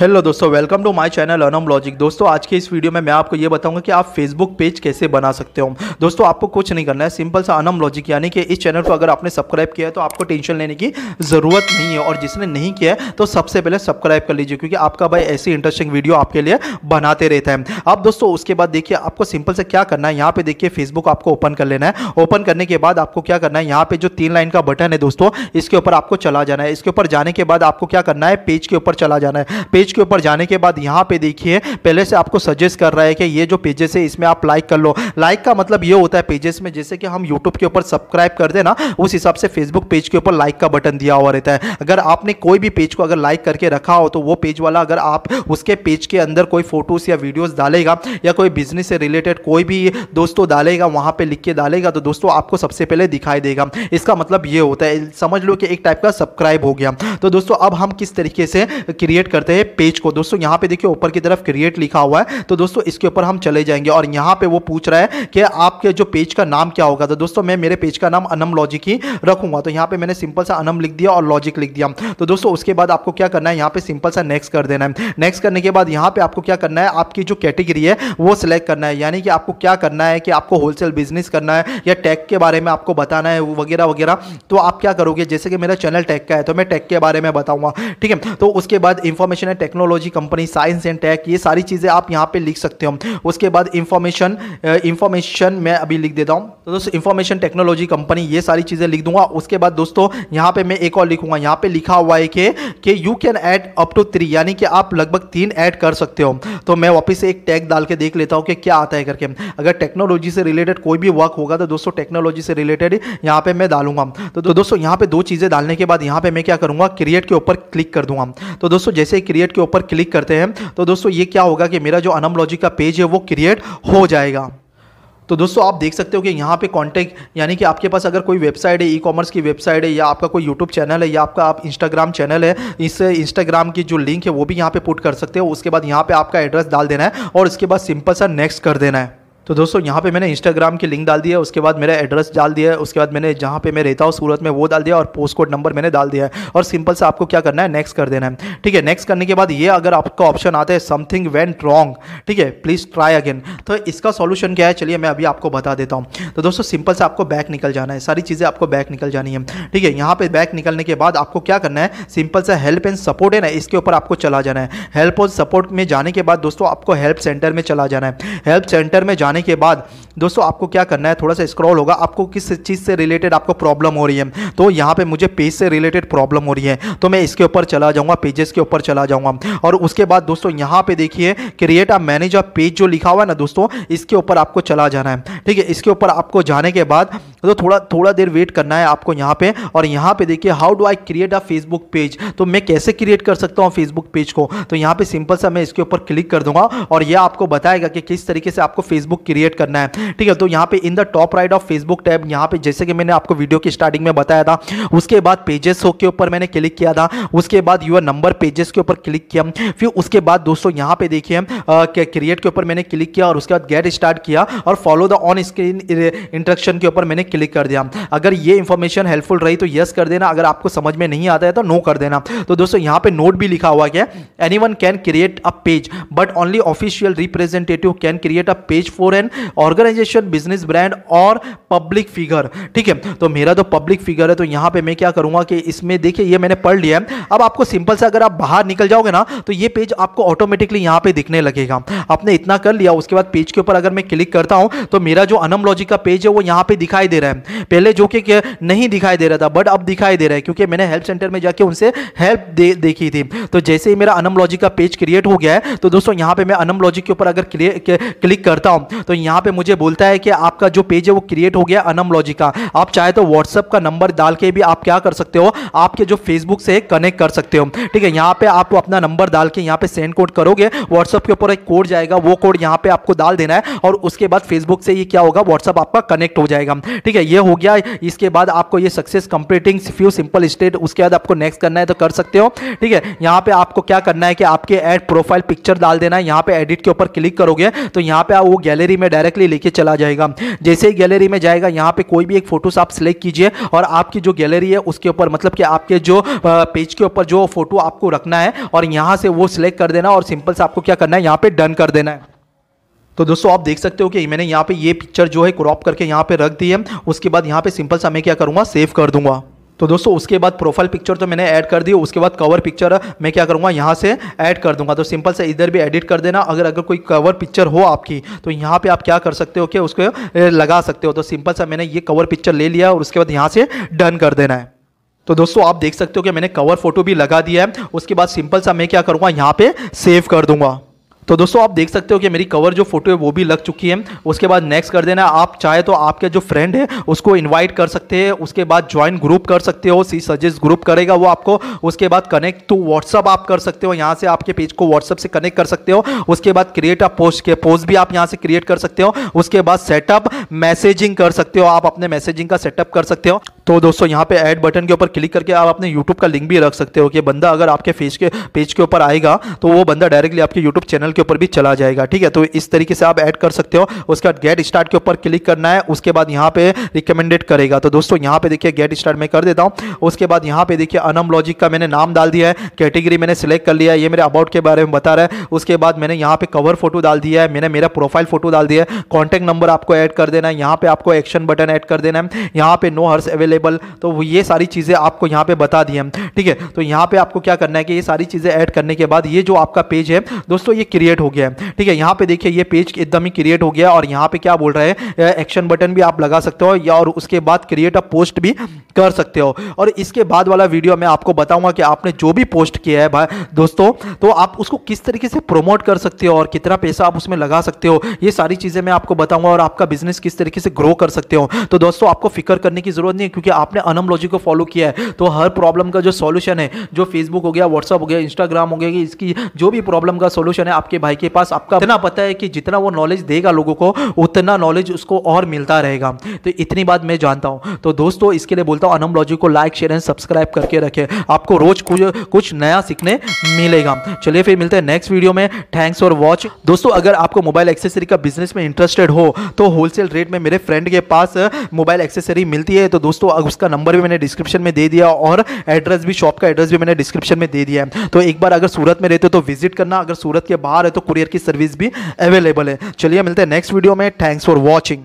hello दोस्तों welcome to my channel Anam logic दोस्तों आज के इस वीडियो में मैं आपको ये बताऊंगा कि आप फेसबुक पेज कैसे बना सकते हो दोस्तों आपको कुछ नहीं करना है सिंपल सा अनम लॉजिक यानी कि इस चैनल को अगर आपने सब्सक्राइब किया है तो आपको टेंशन लेने की ज़रूरत नहीं है और जिसने नहीं किया है तो सबसे पहले सब्सक्राइब कर लीजिए क्योंकि आपका भाई ऐसी इंटरेस्टिंग वीडियो आपके लिए बनाते रहता है अब दोस्तों उसके बाद देखिए आपको सिंपल से क्या करना है यहाँ पे देखिए फेसबुक आपको ओपन कर लेना है ओपन करने के बाद आपको क्या करना है यहाँ पर जो तीन लाइन का बटन है दोस्तों इसके ऊपर आपको चला जाना है इसके ऊपर जाने के बाद आपको क्या करना है पेज के ऊपर चला जाना है पेज पेज के ऊपर जाने के बाद यहाँ पे देखिए पहले से आपको सजेस्ट कर रहा है कि ये जो पेजेस है इसमें आप लाइक कर लो लाइक का मतलब ये होता है पेजेस में जैसे कि हम यूट्यूब के ऊपर सब्सक्राइब कर देना उस हिसाब से फेसबुक पेज के ऊपर लाइक का बटन दिया हुआ रहता है अगर आपने कोई भी पेज को अगर लाइक करके रखा हो तो वो पेज वाला अगर आप उसके पेज के अंदर कोई फोटोज़ या वीडियोज़ डालेगा या कोई बिजनेस से रिलेटेड कोई भी दोस्तों डालेगा वहाँ पर लिख के डालेगा तो दोस्तों आपको सबसे पहले दिखाई देगा इसका मतलब ये होता है समझ लो कि एक टाइप का सब्सक्राइब हो गया तो दोस्तों अब हम किस तरीके से क्रिएट करते हैं पेज को दोस्तों यहाँ पे देखिए ऊपर की तरफ क्रिएट लिखा हुआ है तो दोस्तों इसके ऊपर हम चले जाएंगे और यहाँ पे वो पूछ रहा है कि आपके जो पेज का नाम क्या होगा तो दोस्तों मैं मेरे पेज का नाम अनम लॉजिक ही रखूंगा तो यहाँ पे मैंने सिंपल सा अनम लिख दिया और लॉजिक लिख दिया तो दोस्तों उसके बाद आपको क्या करना है यहां पर सिंपल सा नेक्स्ट कर देना है नेक्स्ट करने के बाद यहाँ पे आपको क्या करना है आपकी जो कैटेगरी है वो सिलेक्ट करना है यानी कि आपको क्या करना है कि आपको होलसेल बिजनेस करना है या टैग के बारे में आपको बताना है वगैरह वगैरह तो आप क्या करोगे जैसे कि मेरा चैनल टैग का है तो मैं टैग के बारे में बताऊंगा ठीक है तो उसके बाद इन्फॉर्मेशन है technology company science and tech ये सारी चीज़ें आप यहाँ पे लिख सकते हो उसके बाद इंफॉर्मेशन इंफॉर्मेशन मैं अभी लिख देता हूँ तो दोस्तों इंफॉर्मेशन टेक्नोलॉजी कंपनी ये सारी चीज़ें लिख दूंगा उसके बाद दोस्तों यहाँ पे मैं एक और लिखूंगा यहाँ पे लिखा हुआ है कि you can add up to three यानी कि आप लगभग तीन ऐड कर सकते हो तो मैं वापस एक टैग डाल के देख लेता हूँ कि क्या आता है करके अगर टेक्नोलॉजी से रिलेटेड कोई भी वर्क होगा तो दोस्तों टेक्नोलॉजी से रिलेटेड यहाँ पर मैं डालूंगा तो, तो दोस्तों यहाँ पर दो चीज़ें डालने के बाद यहाँ पर मैं क्या करूँगा क्रिएट के ऊपर क्लिक कर दूंगा तो दोस्तों जैसे क्रिएट के ऊपर क्लिक करते हैं तो दोस्तों ये क्या होगा कि मेरा जो अनमलॉजी का पेज है वो क्रिएट हो जाएगा तो दोस्तों आप देख सकते हो कि यहाँ पे कॉन्टैक्ट यानी कि आपके पास अगर कोई वेबसाइट है ई कॉमर्स की वेबसाइट है या आपका कोई यूट्यूब चैनल है या आपका आप इंस्टाग्राम चैनल है इस इंस्टाग्राम की जो लिंक है वो भी यहाँ पे पुट कर सकते हो उसके बाद यहाँ पे आपका एड्रेस डाल देना है और उसके बाद सिंपल सा नेक्स्ट कर देना है तो दोस्तों यहाँ पे मैंने इंस्टाग्राम की लिंक डाल दी है उसके बाद मेरा एड्रेस डाल दिया है उसके बाद मैंने जहाँ पे मैं रहता हूँ सूरत में वो डाल दिया और पोस्ट कोड नंबर मैंने डाल दिया है और सिंपल से आपको क्या करना है नेक्स्ट कर देना है ठीक है नेक्स्ट करने के बाद ये अगर आपका ऑप्शन आता है समथिंग वेंट रॉन्ग ठीक है प्लीज़ ट्राई अगेन तो इसका सोल्यूशन क्या है चलिए मैं अभी आपको बता देता हूँ तो दोस्तों सिंपल से आपको बैक निकल जाना है सारी चीज़ें आपको बैक निकल जानी है ठीक है यहाँ पर बैक निकलने के बाद आपको क्या करना है सिंपल से हेल्प एंड सपोर्ट है ना इसके ऊपर आपको चला जाना है हेल्प और सपोर्ट में जाने के बाद दोस्तों आपको हेल्प सेंटर में चला जाना है हेल्प सेंटर में जाने आने के बाद दोस्तों आपको क्या करना है थोड़ा सा स्क्रॉल होगा आपको किस चीज़ से रिलेटेड आपको प्रॉब्लम हो रही है तो यहाँ पे मुझे पेज से रिलेटेड प्रॉब्लम हो रही है तो मैं इसके ऊपर चला जाऊँगा पेजेस के ऊपर चला जाऊँगा और उसके बाद दोस्तों यहाँ पे देखिए क्रिएट अ मैनेजर पेज जो लिखा हुआ है ना दोस्तों इसके ऊपर आपको चला जाना है ठीक है इसके ऊपर आपको जाने के बाद तो थोड़ा थोड़ा देर वेट करना है आपको यहाँ पे और यहाँ पे देखिए how do I create a Facebook page तो मैं कैसे क्रिएट कर सकता हूँ फेसबुक पेज को तो यहाँ पे सिंपल सा मैं इसके ऊपर क्लिक कर दूंगा और यह आपको बताएगा कि किस तरीके से आपको फेसबुक क्रिएट करना है ठीक है तो यहाँ पे in the top right of Facebook tab यहाँ पे जैसे कि मैंने आपको वीडियो की स्टार्टिंग में बताया था उसके बाद पेजेस के ऊपर मैंने क्लिक किया था उसके बाद यूर नंबर पेजेस के ऊपर क्लिक किया फिर उसके बाद दोस्तों यहाँ पे देखिए क्रिएट के ऊपर मैंने क्लिक किया और उसके बाद गेट स्टार्ट किया और follow the on screen instruction के ऊपर मैंने क्लिक कर दिया अगर ये इंफॉर्मेशन हेल्पफुल रही तो यस कर देना अगर आपको समझ में नहीं आता है तो नो कर देना तो दोस्तों यहाँ पे नोट भी लिखा हुआ क्या any one can create a page but only official representative can create a page for an organisation business brand और पब्लिक फिगर ठीक है तो मेरा तो पब्लिक फिगर है तो यहाँ पे मैं क्या करूँगा कि इसमें देखिए ये मैंने पढ़ लिया है अब आपको सिंपल से अगर आप बाहर निकल जाओगे ना तो ये पेज आपको ऑटोमेटिकली यहाँ पे दिखने लगेगा आपने इतना कर लिया उसके बाद पेज के ऊपर अगर मैं क्लिक करता हूँ तो मेरा जो अनम लॉजिक का पेज है वो यहाँ पे दिखाई दे रहा है पहले जो कि नहीं दिखाई दे रहा था बट अब दिखाई दे रहा है क्योंकि मैंने हेल्प सेंटर में जाके उनसे हेल्प दे देखी थी तो जैसे ही मेरा अनम का पेज क्रिएट हो गया है तो दोस्तों यहाँ पे मैं अनम के ऊपर अगर क्लिक करता हूँ तो यहाँ पे मुझे बोलता है कि आपका जो पेज है वो क्रिएट हो गया अनम का आप चाहे तो व्हाट्सअप का नंबर डाल के भी आप क्या कर सकते हो आपके जो फेसबुक से कनेक्ट कर सकते हो ठीक है यहाँ पर आप अपना नंबर डाल के यहाँ पर सेंड कोड करोगे व्हाट्सअप के ऊपर एक कोड जाएगा वो कोड यहाँ पर आपको डाल देना है और उसके बाद फेसबुक से ये क्या होगा व्हाट्सअप आपका कनेक्ट हो जाएगा ठीक है ये हो गया इसके बाद आपको ये success completing few simple state उसके बाद आपको नेक्स्ट करना है तो कर सकते हो ठीक है यहाँ पे आपको क्या करना है कि आपके एड प्रोफाइल पिक्चर डाल देना है यहाँ पे एडिट के ऊपर क्लिक करोगे तो यहाँ पे वो गैलरी में डायरेक्टली लेके चला जाएगा जैसे ही गैलरी में जाएगा यहाँ पे कोई भी एक फोटोस आप सिलेक्ट कीजिए और आपकी जो गैलरी है उसके ऊपर मतलब कि आपके जो पेज के ऊपर जो फोटो आपको रखना है और यहाँ से वो सिलेक्ट कर देना और सिंपल से आपको क्या करना है यहाँ पे डन कर देना है तो दोस्तों आप देख सकते हो कि मैंने यहाँ पे ये पिक्चर जो है क्रॉप करके यहाँ पे रख दी है उसके बाद यहाँ पे सिंपल सा मैं क्या करूँगा सेव कर दूंगा तो दोस्तों उसके बाद प्रोफाइल पिक्चर तो मैंने ऐड कर दी उसके बाद कवर पिक्चर मैं क्या करूँगा यहाँ से ऐड कर दूंगा तो सिंपल से इधर भी एडिट कर देना अगर अगर कोई कवर पिक्चर हो आपकी तो यहाँ पे आप क्या कर सकते हो कि उसको लगा सकते हो तो सिंपल सा मैंने ये कवर पिक्चर ले लिया और उसके बाद यहाँ से डन कर देना है तो दोस्तों आप देख सकते हो कि मैंने कवर फोटो भी लगा दिया है उसके बाद सिंपल सा मैं क्या करूँगा यहाँ पर सेव कर दूंगा तो दोस्तों आप देख सकते हो कि मेरी कवर जो फोटो है वो भी लग चुकी है उसके बाद नेक्स्ट कर देना आप चाहे तो आपके जो फ्रेंड है उसको इन्वाइट कर सकते हैं उसके बाद ज्वाइन ग्रुप कर सकते हो सी सजेस्ट ग्रुप करेगा वो आपको उसके बाद कनेक्ट टू व्हाट्सअप आप कर सकते हो यहाँ से आपके पेज को व्हाट्सअप से कनेक्ट कर सकते हो उसके बाद क्रिएट अ पोस्ट के पोस्ट भी आप यहाँ से क्रिएट कर सकते हो उसके बाद सेटअप मैसेजिंग कर सकते हो आप अपने मैसेजिंग का सेटअप कर सकते हो तो दोस्तों यहाँ पे ऐड बटन के ऊपर क्लिक करके आप अपने यूट्यूब का लिंक भी रख सकते हो कि बंदा अगर आपके फेस के पेज के ऊपर आएगा तो वो बंदा डायरेक्टली आपके यूट्यूब चैनल के ऊपर भी चला जाएगा ठीक है तो इस तरीके से आप ऐड कर सकते हो उसके बाद गेट स्टार्ट के ऊपर क्लिक करना है उसके बाद यहाँ पे रिकमेंडेड करेगा तो दोस्तों यहाँ पे देखिए गेट स्टार्ट मैं कर देता हूँ उसके बाद यहाँ पे देखिए अनम लॉजिक का मैंने नाम डाल दिया है कैटेगरी मैंने सिलेक्ट कर लिया है ये मेरे अबाउट के बारे में बता रहा है उसके बाद मैंने यहाँ पे कवर फोटो डाल दिया है मैंने मेरा प्रोफाइल फोटो डाल दिया है कॉन्टैक्ट नंबर आपको ऐड कर देना है यहाँ पे आपको एक्शन बटन ऐड कर देना है यहाँ पे नो हर्स अवेलेबल तो ये सारी चीज़ें आपको यहाँ पे बता दी है ठीक है तो यहाँ पे आपको क्या करना है कि ये सारी चीज़ें ऐड करने के बाद ये जो आपका पेज है दोस्तों ये क्रिएट क्रिएट हो गया है ठीक है यहाँ पे देखिए ये पेज एकदम ही क्रिएट हो गया और यहाँ पे क्या बोल रहा है एक्शन बटन भी आप लगा सकते हो या और उसके बाद क्रिएट अ पोस्ट भी कर सकते हो और इसके बाद वाला वीडियो मैं आपको बताऊंगा कि आपने जो भी पोस्ट किया है भाई दोस्तों तो आप उसको किस तरीके से प्रोमोट कर सकते हो और कितना पैसा आप उसमें लगा सकते हो ये सारी चीज़ें मैं आपको बताऊंगा और आपका बिजनेस किस तरीके से ग्रो कर सकते हो तो दोस्तों आपको फिक्र करने की ज़रूरत नहीं है क्योंकि आपने अनम लॉजिक को फॉलो किया है तो हर प्रॉब्लम का जो सोल्यूशन है जो फेसबुक हो गया व्हाट्सअप हो गया इंस्टाग्राम हो गया इसकी जो भी प्रॉब्लम का सोल्यूशन है आपके आपके भाई के पास आपका इतना पता है कि जितना वो नॉलेज देगा लोगों को उतना नॉलेज उसको और मिलता रहेगा तो इतनी बात मैं जानता हूँ तो दोस्तों इसके लिए बोलता हूँ अनम लॉजिक को लाइक शेयर एंड सब्सक्राइब करके रखें आपको रोज कुछ कुछ नया सीखने मिलेगा चलिए फिर मिलते हैं नेक्स्ट वीडियो में थैंक्स फॉर वॉच दोस्तों अगर आपको मोबाइल एक्सेसरी का बिजनेस में इंटरेस्टेड हो तो होलसेल रेट में मेरे फ्रेंड के पास मोबाइल एक्सेसरी मिलती है तो दोस्तों उसका नंबर भी मैंने डिस्क्रिप्शन में दे दिया और एड्रेस भी शॉप का एड्रेस भी मैंने डिस्क्रिप्शन में दे दिया है तो एक बार अगर सूरत में रहते हो तो विजिट करना अगर सूरत के बाहर बाहर है तो कुरियर की सर्विस भी अवेलेबल है चलिए मिलते हैं नेक्स्ट वीडियो में थैंक्स फॉर वॉचिंग